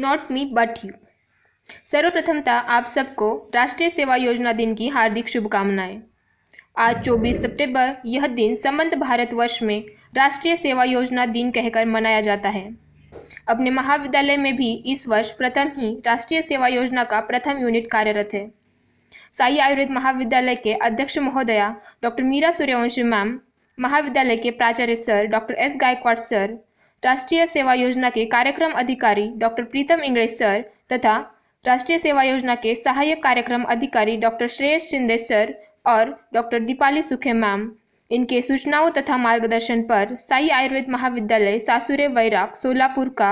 not me but you सर्वप्रथमता आप सबको राष्ट्रीय सेवा योजना दिन की हार्दिक शुभकामनाएं आज 24 सितंबर यह दिन संबंध भारत वर्ष में राष्ट्रीय सेवा योजना दिन कहकर मनाया जाता है अपने महाविद्यालय में भी इस वर्ष प्रथम ही राष्ट्रीय सेवा योजना का प्रथम यूनिट कार्यरत है साई आयुर्वेद महाविद्यालय के अध्यक्ष महोदया डॉक्टर मीरा सूर्यवंशी मैम महाविद्यालय के प्राचार्य sir doctor S Gaikwad sir राष्ट्रीय सेवा योजना के कार्यक्रम अधिकारी डॉक्टर प्रीतम इंग्रेज सर तथा राष्ट्रीय सेवा योजना के सहायक कार्यक्रम अधिकारी डॉक्टर श्रेयस शिंदे सर और डॉक्टर दीपाली सुखे मैम इनके सूचनाओं तथा मार्गदर्शन पर साई आयुर्वेद महाविद्यालय सासुरे वैराग सोलापुर का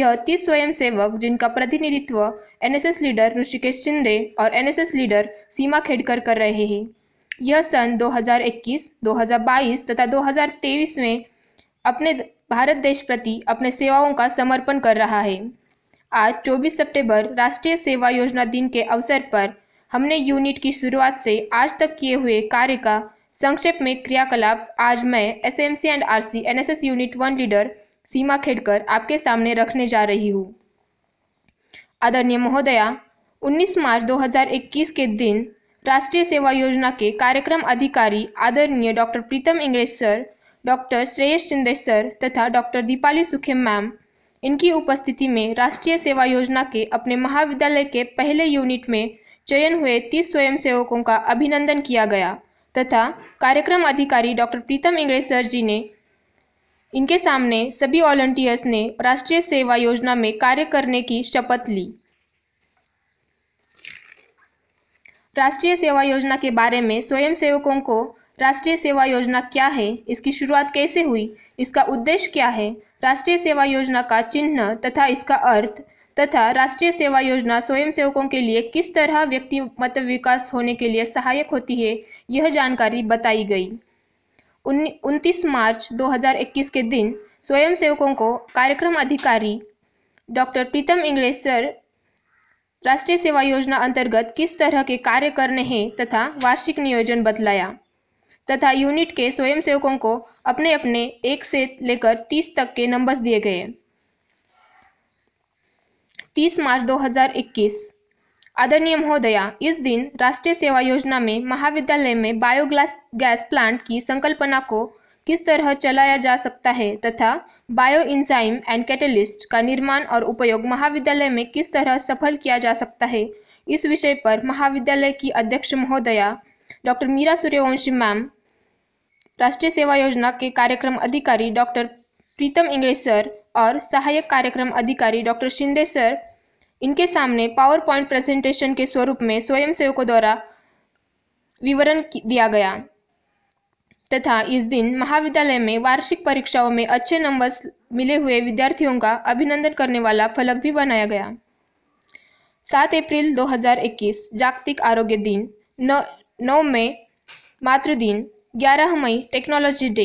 यह तीस स्वयं सेवक जिनका प्रतिनिधित्व एनएसएस लीडर ऋषिकेश शिंदे और एनएसएस लीडर सीमा खेडकर कर रहे हैं यह सन 2021, 2022 तथा 2023 में अपने भारत देश प्रति अपने सेवाओं का समर्पण कर रहा है आज 24 सितंबर राष्ट्रीय सेवा योजना दिन के अवसर पर हमने यूनिट की शुरुआत से आज तक किए हुए कार्य का संक्षेप में क्रियाकलाप आज मैं S M C and R C N S S unit one leader Seema Khedkar आपके सामने रखने जा रही हूँ आदरणीय महोदया 19 मार्च 2021 के दिन राष्ट्रीय सेवा योजना के कार्यक्रम अधिकारी आदरणीय doctor Pritam Ingesh sir doctor Shreyas चिंदेसर तथा डॉक्टर दीपाली सुखे मैम इनकी उपस्थिति में राष्ट्रीय सेवा योजना के अपने महाविद्यालय के पहले यूनिट में चयन हुए तीस स्वयंसेवकों का अभिनंदन किया गया तथा कार्यक्रम अधिकारी डॉक्टर प्रीतम इंगड़े सर जी ने इनके सामने सभी वॉलंटियर्स ने राष्ट्रीय सेवा योजना में कार्य करने की शपथ ली राष्ट्रीय सेवा योजना के बारे में स्वयंसेवकों को राष्ट्रीय सेवा योजना क्या है इसकी शुरुआत कैसे हुई इसका उद्देश्य क्या है राष्ट्रीय सेवा योजना का चिन्ह तथा इसका अर्थ तथा राष्ट्रीय सेवा योजना स्वयंसेवकों के लिए किस तरह व्यक्ति मत विकास होने के लिए सहायक होती है यह जानकारी बताई गई उनतीस मार्च 2021 के दिन स्वयंसेवकों को कार्यक्रम अधिकारी डॉक्टर प्रीतम इंगड़े सर राष्ट्रीय सेवा योजना अंतर्गत किस तरह के कार्य करने हैं तथा वार्षिक नियोजन बतलाया तथा यूनिट के स्वयंसेवकों को अपने अपने एक से लेकर तीस तक के नंबर्स दिए गए तीस मार्च 2021 आदरणीय महोदया इस दिन राष्ट्रीय सेवा योजना में महाविद्यालय में बायोग्लास गैस प्लांट की संकल्पना को किस तरह चलाया जा सकता है तथा बायो इंजाइम एंड कैटलिस्ट का निर्माण और उपयोग महाविद्यालय में किस तरह सफल किया जा सकता है इस विषय पर महाविद्यालय की अध्यक्ष महोदया डॉक्टर मीरा सूर्यवंशी मैम राष्ट्रीय सेवा योजना के कार्यक्रम अधिकारी डॉक्टर प्रीतम इंगेश सर और सहायक कार्यक्रम अधिकारी डॉक्टर शिंदे सर इनके सामने पावर पॉइंट प्रेजेंटेशन के स्वरूप में स्वयंसेवकों द्वारा विवरण दिया गया तथा इस दिन महाविद्यालय में वार्षिक परीक्षाओं में अच्छे नंबर मिले हुए विद्यार्थियों का अभिनंदन करने वाला फलक भी बनाया गया सात अप्रैल 2021 जागतिक आरोग्य दिन नौ मई मातृ दिन ग्यारह मई टेक्नोलॉजी डे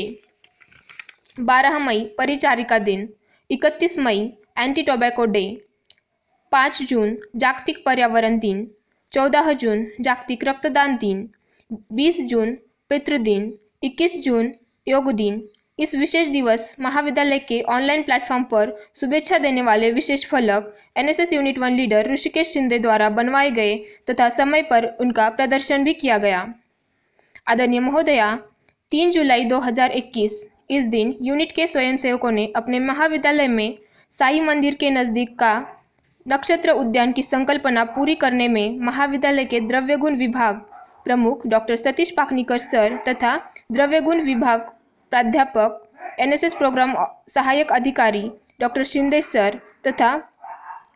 बारह मई परिचारिका दिन इकतीस मई एंटी टोबैको डे पाँच जून जागतिक पर्यावरण दिन चौदह जून जागतिक रक्तदान दिन बीस जून पितृदिन इक्कीस जून योग दिन इस विशेष दिवस महाविद्यालय के ऑनलाइन प्लेटफॉर्म पर शुभेच्छा देने वाले विशेष फलक NSS unit one leader Rishikesh Shinde द्वारा बनवाए गए तथा समय पर उनका प्रदर्शन भी किया गया आदरणीय महोदया तीन जुलाई 2021 इस दिन यूनिट के स्वयंसेवकों ने अपने महाविद्यालय में साई मंदिर के नज़दीक का नक्षत्र उद्यान की संकल्पना पूरी करने में महाविद्यालय के द्रव्यगुण विभाग प्रमुख डॉक्टर सतीश पाकनीकर सर तथा द्रव्यगुण विभाग प्राध्यापक एनएसएस प्रोग्राम सहायक अधिकारी डॉक्टर शिंदे सर तथा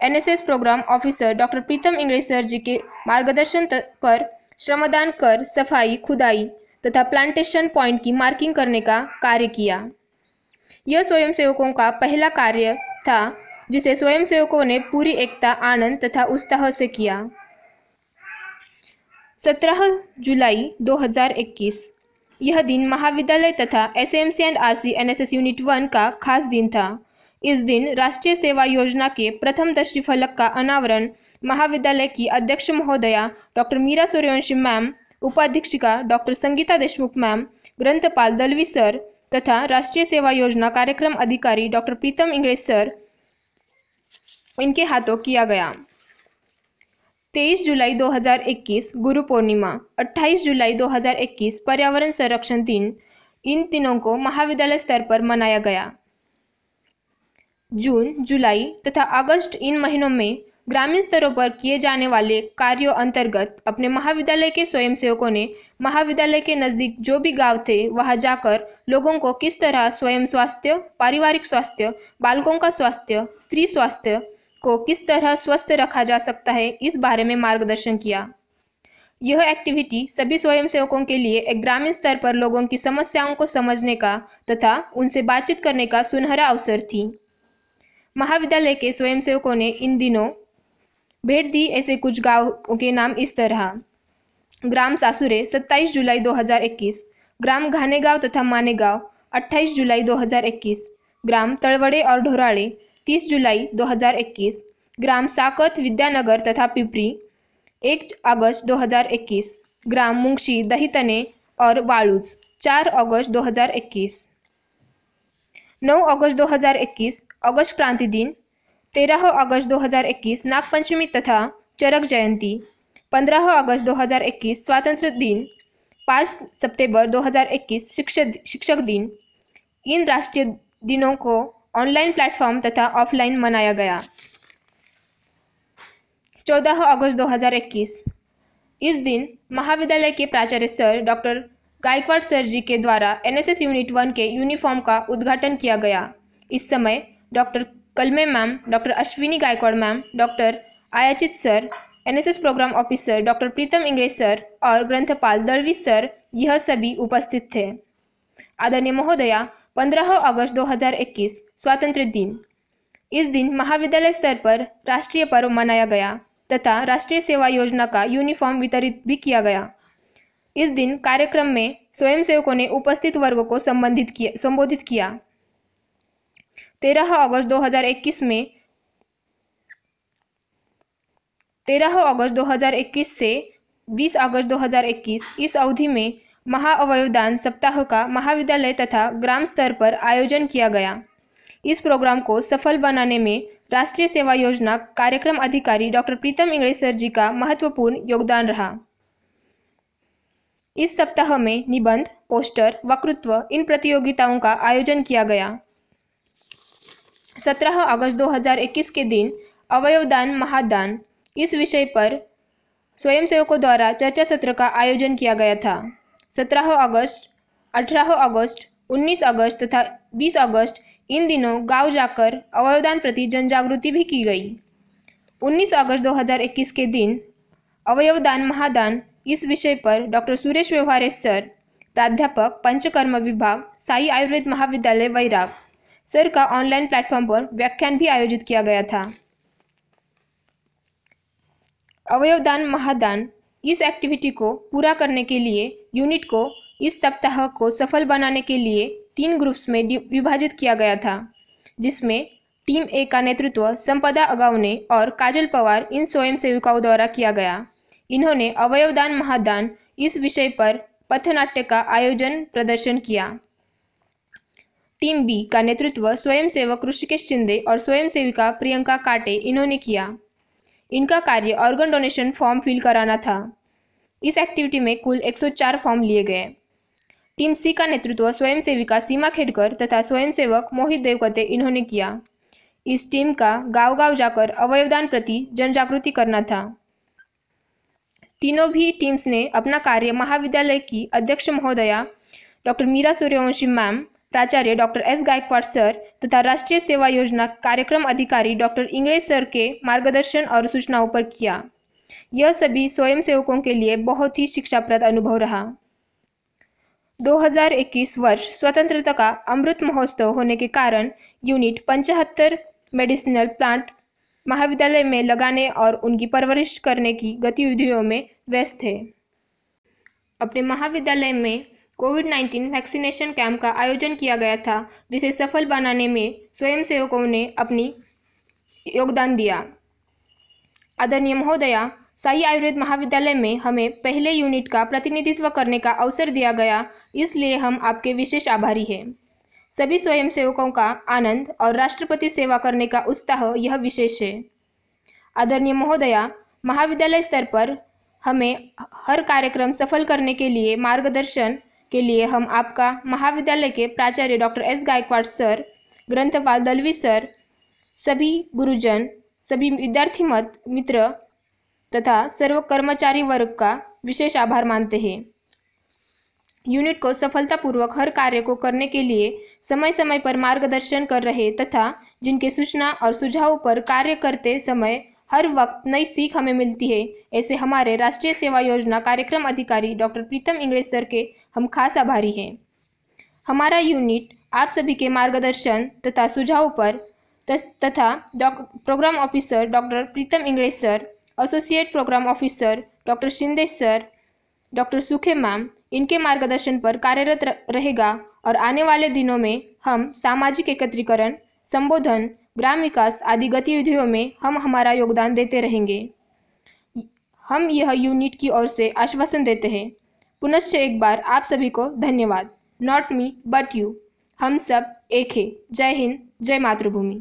NSS program officer doctor Pritam Ingrej sir ji के मार्गदर्शन पर श्रमदान कर सफाई खुदाई तथा प्लांटेशन पॉइंट की मार्किंग करने का कार्य किया यह स्वयंसेवकों का पहला कार्य था जिसे स्वयंसेवकों ने पूरी एकता आनंद तथा उत्साह से किया 17 जुलाई 2021 यह दिन महाविद्यालय तथा S M C and R C N S S unit one का खास दिन था इस दिन राष्ट्रीय सेवा योजना के प्रथम दृष्टि फलक का अनावरण महाविद्यालय की अध्यक्ष महोदया डॉक्टर मीरा सूर्यवंशी मैम उपाध्यक्षिका डॉक्टर संगीता देशमुख मैम ग्रंथपाल दलवी सर तथा राष्ट्रीय सेवा योजना कार्यक्रम अधिकारी डॉक्टर प्रीतम इंग्रेज सर इनके हाथों किया गया 23 जुलाई 2021 गुरु पूर्णिमा 28 जुलाई 2021 पर्यावरण संरक्षण दिन इन तीनों को महाविद्यालय स्तर पर मनाया गया जून जुलाई तथा अगस्त इन महीनों में ग्रामीण स्तरों पर किए जाने वाले कार्यों अंतर्गत अपने महाविद्यालय के स्वयंसेवकों ने महाविद्यालय के नज़दीक जो भी गांव थे वहां जाकर लोगों को किस तरह स्वयं स्वास्थ्य पारिवारिक स्वास्थ्य बालकों का स्वास्थ्य स्त्री स्वास्थ्य को किस तरह स्वस्थ रखा जा सकता है इस बारे में मार्गदर्शन किया यह एक्टिविटी सभी स्वयंसेवकों के लिए एक ग्रामीण स्तर पर लोगों की समस्याओं को समझने का तथा उनसे बातचीत करने का सुनहरा अवसर थी महाविद्यालय के स्वयंसेवकों ने इन दिनों भेंट दी ऐसे कुछ गाँव के नाम इस तरह ग्राम सासुरे 27 जुलाई 2021 ग्राम गांव तथा गांव 28 जुलाई 2021 ग्राम तलवड़े और ढोराड़े 30 जुलाई 2021 ग्राम साकत विद्यानगर तथा पिपरी 1 अगस्त 2021 ग्राम मुंगशी दहितने और वालूज 4 अगस्त 2021 9 अगस्त 2021 अगस्त क्रांति दिन 13 अगस्त 2021 नागपंचमी तथा चरक जयंती 15 अगस्त 2021 स्वतंत्र दिन 5 सितंबर 2021 शिक्षक शिक्षक दिन इन राष्ट्रीय दिनों को ऑनलाइन प्लेटफॉर्म तथा ऑफलाइन मनाया गया 14 अगस्त 2021 इस दिन महाविद्यालय के प्राचार्य sir doctor Gaikwad sir ji के द्वारा एनएसएस यूनिट वन के यूनिफॉर्म का उद्घाटन किया गया इस समय doctor Kalme ma'am doctor Ashwini Gaikwad ma'am doctor Ayachit sir NSS program officer doctor Pritam Ingrej sir और ग्रंथपाल दलवी सर यह सभी उपस्थित थे आदरणीय महोदया 15 अगस्त 2021 स्वतंत्र दिन इस दिन महाविद्यालय स्तर पर राष्ट्रीय पर्व मनाया गया तथा राष्ट्रीय सेवा योजना का यूनिफॉर्म वितरित भी किया गया इस दिन कार्यक्रम में स्वयंसेवकों ने उपस्थित वर्ग को संबंधित किया संबोधित किया तेरह अगस्त 2021 में तेरह अगस्त 2021 से 20 अगस्त 2021 इस अवधि में महाअवयदान सप्ताह का महाविद्यालय तथा ग्राम स्तर पर आयोजन किया गया इस प्रोग्राम को सफल बनाने में राष्ट्रीय सेवा योजना कार्यक्रम अधिकारी डॉक्टर प्रीतम इंगड़े सर जी का महत्वपूर्ण योगदान रहा इस सप्ताह में निबंध पोस्टर वक्तृत्व इन प्रतियोगिताओं का आयोजन किया गया सत्रह अगस्त 2021 के दिन अवयवदान महादान इस विषय पर स्वयंसेवकों द्वारा चर्चा सत्र का आयोजन किया गया था सत्रह अगस्त अठारह अगस्त 19 अगस्त तथा 20 अगस्त इन दिनों गांव जाकर अवयवदान प्रति जन जागृति भी की गई 19 अगस्त 2021 के दिन अवयवदान महादान इस विषय पर डॉक्टर सुरेश व्यवहारे सर प्राध्यापक पंचकर्म विभाग साई आयुर्वेद महाविद्यालय वैराग सर का ऑनलाइन प्लेटफॉर्म पर व्याख्यान भी आयोजित किया गया था अवयवदान महादान इस एक्टिविटी को पूरा करने के लिए यूनिट को इस सप्ताह को सफल बनाने के लिए तीन ग्रुप्स में विभाजित किया गया था जिसमें टीम ए का नेतृत्व संपदा अगावने और काजल पवार इन स्वयं सेविकाओं द्वारा किया गया इन्होंने अवयवदान महादान इस विषय पर पथनाट्य का आयोजन प्रदर्शन किया टीम बी का नेतृत्व स्वयंसेवक ऋषिकेश शिंदे और स्वयंसेविका प्रियंका काटे इन्होंने किया इनका कार्य ऑर्गन डोनेशन फॉर्म फिल कराना था इस एक्टिविटी में कुल 104 फॉर्म लिए गए टीम सी का नेतृत्व स्वयंसेविका सीमा खेडकर तथा स्वयंसेवक मोहित देवकते इन्होंने किया इस टीम का गांव गांव जाकर अवयवदान प्रति जन जागृति करना था तीनों भी टीम्स ने अपना कार्य महाविद्यालय की अध्यक्ष महोदया डॉक्टर मीरा सूर्यवंशी मैम प्राचार्य डॉक्टर एस गायकवाड़ सर तथा राष्ट्रीय सेवा योजना कार्यक्रम अधिकारी डॉक्टर इंग्लिश सर के मार्गदर्शन और सूचनाओं पर किया यह सभी स्वयंसेवकों के लिए बहुत ही शिक्षाप्रद अनुभव रहा 2021 वर्ष स्वतंत्रता का अमृत महोत्सव होने के कारण यूनिट पंचहत्तर मेडिसिनल प्लांट महाविद्यालय में लगाने और उनकी परवरिश करने की गतिविधियों में व्यस्त थे अपने महाविद्यालय में कोविड 19 वैक्सीनेशन कैंप का आयोजन किया गया था जिसे सफल बनाने में स्वयंसेवकों ने अपनी योगदान दिया आदरणीय महोदया साई आयुर्वेद महाविद्यालय में हमें पहले यूनिट का प्रतिनिधित्व करने का अवसर दिया गया इसलिए हम आपके विशेष आभारी हैं सभी स्वयंसेवकों का आनंद और राष्ट्रपति सेवा करने का उत्साह यह विशेष है आदरणीय महोदया महाविद्यालय स्तर पर हमें हर कार्यक्रम सफल करने के लिए मार्गदर्शन के लिए हम आपका महाविद्यालय के प्राचार्य डॉक्टर एस गायकवाड़ सर ग्रंथपाल दलवी सर सभी गुरुजन सभी विद्यार्थी मत मित्र तथा सर्व कर्मचारी वर्ग का विशेष आभार मानते हैं यूनिट को सफलतापूर्वक हर कार्य को करने के लिए समय समय पर मार्गदर्शन कर रहे तथा जिनके सूचना और सुझाव पर कार्य करते समय हर वक्त नई सीख हमें मिलती है ऐसे हमारे राष्ट्रीय सेवा योजना कार्यक्रम अधिकारी डॉक्टर प्रीतम इंगरेज सर के हम खास आभारी हैं हमारा यूनिट आप सभी के मार्गदर्शन तथा सुझावों पर तथा program officer doctor Pritam Ingrej sir associate program officer doctor Shinde sir doctor Sukhe ma'am इनके मार्गदर्शन पर कार्यरत रहेगा और आने वाले दिनों में हम सामाजिक एकत्रीकरण संबोधन ग्राम विकास आदि गतिविधियों में हम हमारा योगदान देते रहेंगे हम यह यूनिट की ओर से आश्वासन देते हैं पुनश्च एक बार आप सभी को धन्यवाद नॉट मी बट यू हम सब एक है जय हिंद जय मातृभूमि